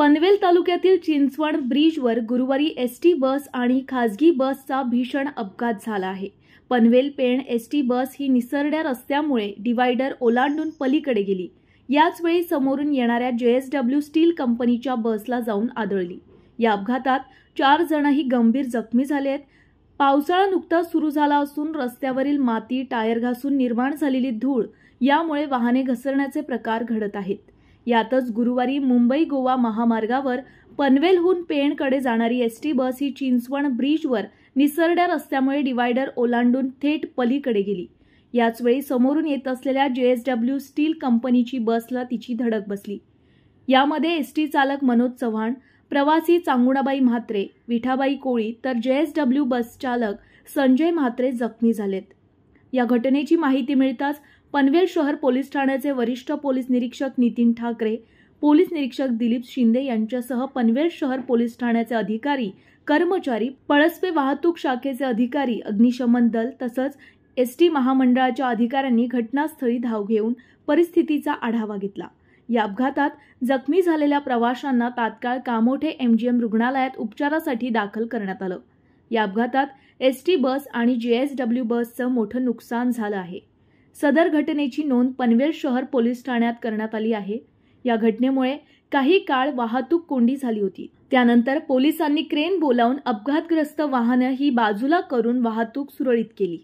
पनवेल तालुक्यातील चिंचवण ब्रिजवर गुरुवारी S T बस आणि खासगी बसचा भीषण अपघात झाला आहे Panvel Pen S T bus ही निसरड्या रस्त्यामुळे डिवायडर ओलांडून पलीकडे गेली याचवेळी समोरून येणाऱ्या जेएसडब्ल्यू स्टील कंपनीच्या बसला जाऊन आदळली या अपघातात चार जणही गंभीर जखमी झाले आहेत पावसाळा नुकताच सुरू झाला असून रस्त्यावरील माती टायर घासून निर्माण झालेली धूळ यामुळे वाहने घसरण्याचे प्रकार घडत आहेत यातच गुरुवारी मुंबई गोवा महामार्गावर पनवेलहून पेणकडे जाणारी एस टी बस ही चिंचवण ब्रिजवर निसरड्या रस्त्यामुळे डिवायडर ओलांडून थेट पलीकडे गेली याचवेळी समोरून येत असलेल्या जेएसडब्ल्यू स्टील कंपनीची बसला तिची धडक बसली यामध्ये एस टी चालक मनोज चव्हाण प्रवासी चांगुणाबाई म्हात्रे विठाबाई कोळी तर जेएसडब्ल्यू बस चालक संजय म्हात्रे जखमी झालेत या घटनेची माहिती मिळताच पनवेल शहर पोलीस ठाण्याचे वरिष्ठ पोलीस निरीक्षक नितीन ठाकरे पोलीस निरीक्षक दिलीप शिंदे यांच्यासह पनवेल शहर पोलीस ठाण्याचे अधिकारी कर्मचारी पळसपे वाहतूक शाखेचे अधिकारी अग्निशमन दल तसंच एस टी महामंडळाच्या अधिकाऱ्यांनी घटनास्थळी धाव घेऊन परिस्थितीचा आढावा घेतला या अपघातात जखमी झालेल्या प्रवाशांना तात्काळ कामोठे एमजीएम रुग्णालयात उपचारासाठी दाखल करण्यात आलं या अपघातात एस टी बस आणि जे एस डब्ल्यू बसचं मोठं नुकसान झालं आहे सदर घटनेची नोंद पनवेल शहर पोलीस ठाण्यात करण्यात आली आहे या घटनेमुळे काही काळ वाहतूक कोंडी झाली होती त्यानंतर पोलिसांनी क्रेन बोलावून अपघातग्रस्त वाहनं ही बाजूला करून वाहतूक सुरळीत केली